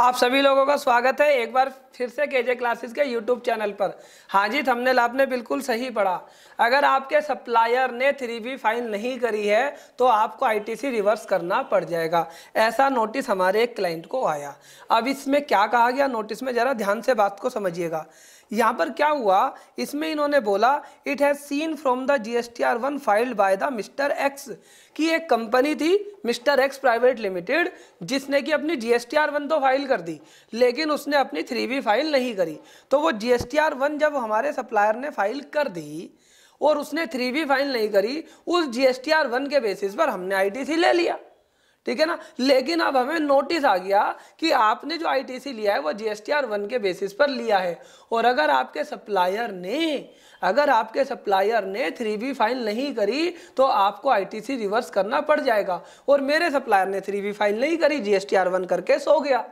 आप सभी लोगों का स्वागत है एक बार फिर से केजे जे क्लासेस के यूट्यूब चैनल पर हाँ जी लाभ आपने बिल्कुल सही पढ़ा अगर आपके सप्लायर ने थ्री बी फाइल नहीं करी है तो आपको आईटीसी रिवर्स करना पड़ जाएगा ऐसा नोटिस हमारे एक क्लाइंट को आया अब इसमें क्या कहा गया नोटिस में ज़रा ध्यान से बात को समझिएगा यहाँ पर क्या हुआ इसमें इन्होंने बोला it has seen from the G S T R one filed by the mister X की एक कंपनी थी मिस्टर एक्स प्राइवेट लिमिटेड जिसने कि अपनी G S T R one तो फाइल कर दी लेकिन उसने अपनी थ्री बी फाइल नहीं करी तो वो G S T R one जब हमारे सप्लायर ने फाइल कर दी और उसने थ्री बी फाइल नहीं करी उस G S T R one के बेसिस पर हमने आई टी सी ले लिया ठीक है ना लेकिन अब हमें नोटिस आ गया कि आपने जो आईटीसी लिया है वो जीएसटीआर वन के बेसिस पर लिया है और अगर आपके सप्लायर ने अगर आपके सप्लायर ने थ्री बी फाइल नहीं करी तो आपको आईटीसी रिवर्स करना पड़ जाएगा और मेरे सप्लायर ने थ्री बी फाइल नहीं करी जीएसटीआर वन करके सो गया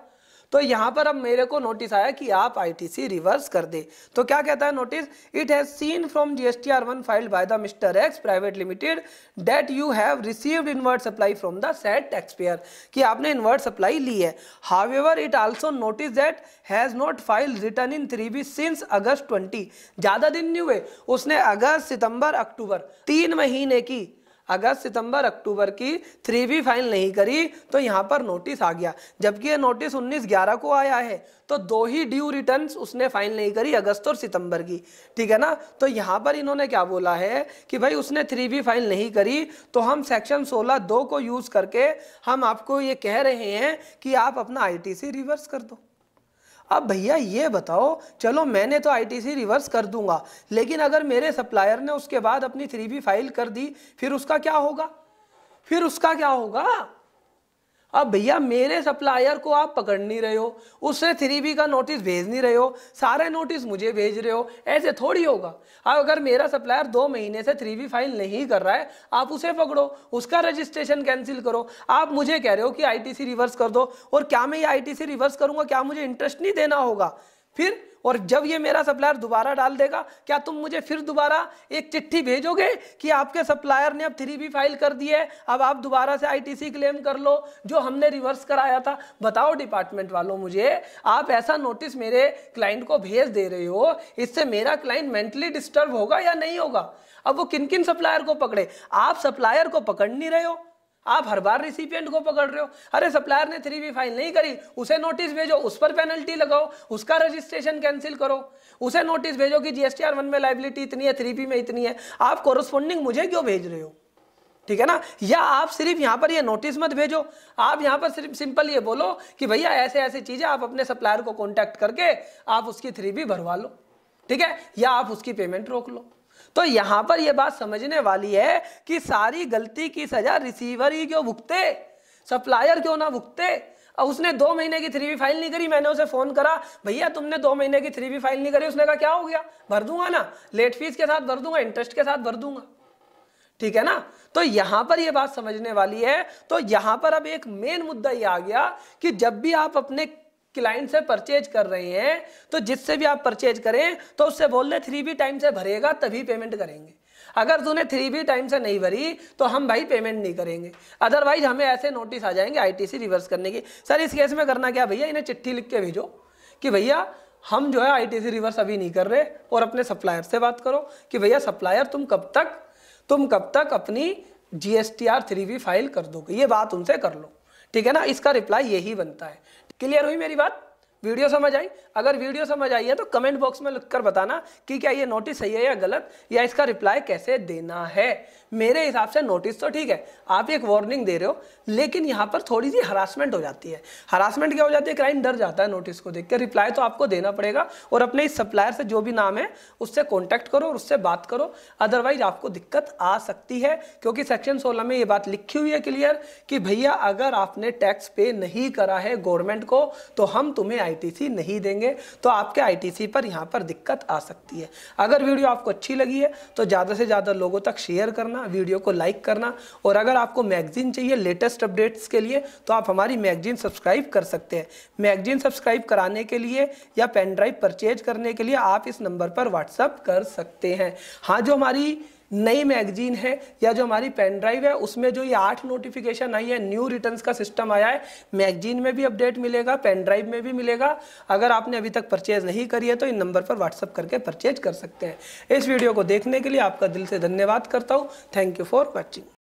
तो यहाँ पर अब मेरे को नोटिस आया कि आप आईटीसी रिवर्स कर दे तो क्या कहता है notice it has seen from GST R one filed by the mister X private limited that you have received inward supply from the said tax payer कि आपने इनवर्ट सप्लाई ली है however it also notice that has not file return in three B since August twenty ज़्यादा दिन नहीं हुए उसने अगस्त सितंबर अक्टूबर तीन महीने की अगस्त सितंबर अक्टूबर की थ्री भी फाइल नहीं करी तो यहाँ पर नोटिस आ गया जबकि ये नोटिस उन्नीस ग्यारह को आया है तो दो ही ड्यू रिटर्न उसने फाइल नहीं करी अगस्त और सितंबर की ठीक है ना तो यहाँ पर इन्होंने क्या बोला है कि भाई उसने थ्री भी फाइल नहीं करी तो हम सेक्शन सोलह दो को यूज़ करके हम आपको ये कह रहे हैं कि आप अपना आई रिवर्स कर दो अब भैया ये बताओ चलो मैंने तो आईटीसी रिवर्स कर दूंगा लेकिन अगर मेरे सप्लायर ने उसके बाद अपनी थ्री फाइल कर दी फिर उसका क्या होगा फिर उसका क्या होगा अब भैया मेरे सप्लायर को आप पकड़ नहीं रहे हो उससे थ्री बी का नोटिस भेज नहीं रहे हो सारे नोटिस मुझे भेज रहे हो ऐसे थोड़ी होगा अब अगर मेरा सप्लायर दो महीने से थ्री बी फाइल नहीं कर रहा है आप उसे पकड़ो उसका रजिस्ट्रेशन कैंसिल करो आप मुझे कह रहे हो कि आईटीसी रिवर्स कर दो और क्या मैं ये आईटीसी रिवर्स करूंगा क्या मुझे इंटरेस्ट नहीं देना होगा फिर और जब ये मेरा सप्लायर दोबारा डाल देगा क्या तुम मुझे फिर दोबारा एक चिट्ठी भेजोगे कि आपके सप्लायर ने अब थ्री बी फाइल कर दी है अब आप दोबारा से आईटीसी क्लेम कर लो जो हमने रिवर्स कराया था बताओ डिपार्टमेंट वालों मुझे आप ऐसा नोटिस मेरे क्लाइंट को भेज दे रहे हो इससे मेरा क्लाइंट मेंटली डिस्टर्ब होगा या नहीं होगा अब वो किन किन सप्लायर को पकड़े आप सप्लायर को पकड़ नहीं रहे हो आप हर बार रिसिपियंट को पकड़ रहे हो अरे सप्लायर ने थ्री बी फाइल नहीं करी उसे नोटिस भेजो उस पर पेनल्टी लगाओ उसका रजिस्ट्रेशन कैंसिल करो उसे नोटिस भेजो कि जीएसटीआर वन में लाइबिलिटी इतनी है थ्री बी में इतनी है आप कॉरस्पॉन्डिंग मुझे क्यों भेज रहे हो ठीक है ना या आप सिर्फ यहां पर ये यह नोटिस मत भेजो आप यहां पर सिर्फ सिंपल ये बोलो कि भैया ऐसे ऐसे चीज़ें आप अपने सप्लायर को कॉन्टैक्ट करके आप उसकी थ्री बी भरवा लो ठीक है या आप उसकी पेमेंट रोक लो तो यहां पर यह बात समझने वाली है कि सारी गलती की सजा रिसीवर ही क्यों भुगते सप्लायर क्यों ना भुगते अब उसने दो महीने की थ्री बी फाइल नहीं करी मैंने उसे फ़ोन करा भैया तुमने दो महीने की थ्री बी फाइल नहीं करी उसने कहा क्या हो गया भर दूंगा ना लेट फीस के साथ भर दूंगा इंटरेस्ट के साथ भर दूंगा ठीक है ना तो यहां पर यह बात समझने वाली है तो यहां पर अब एक मेन मुद्दा यह आ गया कि जब भी आप अपने क्लाइंट से परचेज कर रहे हैं तो जिससे भी आप परचेज करें तो उससे बोल दें थ्री बी टाइम से भरेगा तभी पेमेंट करेंगे अगर तूने थ्री बी टाइम से नहीं भरी तो हम भाई पेमेंट नहीं करेंगे अदरवाइज हमें ऐसे नोटिस आ जाएंगे आईटीसी रिवर्स करने की सर इस केस में करना क्या भैया इन्हें चिट्ठी लिख के भेजो कि भैया हम जो है आईटीसी रिवर्स अभी नहीं कर रहे और अपने सप्लायर से बात करो कि भैया सप्लायर तुम कब तक तुम कब तक अपनी जी एस फाइल कर दोगे ये बात उनसे कर लो ठीक है ना इसका रिप्लाई यही बनता है क्लियर हुई मेरी बात वीडियो समझ आई अगर वीडियो समझ आई है तो कमेंट बॉक्स में लिखकर बताना कि क्या ये नोटिस सही है या गलत या इसका रिप्लाई कैसे देना है मेरे हिसाब से नोटिस तो ठीक है आप एक वार्निंग दे रहे हो लेकिन यहाँ पर थोड़ी सी हरासमेंट हो जाती है हरासमेंट क्या हो जाती है क्राइम डर जाता है नोटिस को देख के रिप्लाई तो आपको देना पड़ेगा और अपने इस सप्लायर से जो भी नाम है उससे कॉन्टैक्ट करो और उससे बात करो अदरवाइज आपको दिक्कत आ सकती है क्योंकि सेक्शन सोलह में ये बात लिखी हुई है क्लियर कि भैया अगर आपने टैक्स पे नहीं करा है गवर्नमेंट को तो हम तुम्हें आई आईटीसी नहीं देंगे तो आपके आईटीसी पर यहाँ पर दिक्कत आ सकती है अगर वीडियो आपको अच्छी लगी है तो ज़्यादा से ज़्यादा लोगों तक शेयर करना वीडियो को लाइक करना और अगर आपको मैगजीन चाहिए लेटेस्ट अपडेट्स के लिए तो आप हमारी मैगजीन सब्सक्राइब कर सकते हैं मैगजीन सब्सक्राइब कराने के लिए या पेन ड्राइव परचेज करने के लिए आप इस नंबर पर व्हाट्सअप कर सकते हैं हाँ जो हमारी नई मैगजीन है या जो हमारी पेन ड्राइव है उसमें जो ये आठ नोटिफिकेशन आई है न्यू रिटर्न्स का सिस्टम आया है मैगजीन में भी अपडेट मिलेगा पेन ड्राइव में भी मिलेगा अगर आपने अभी तक परचेज नहीं करी है तो इन नंबर पर व्हाट्सअप करके परचेज कर सकते हैं इस वीडियो को देखने के लिए आपका दिल से धन्यवाद करता हूँ थैंक यू फॉर वॉचिंग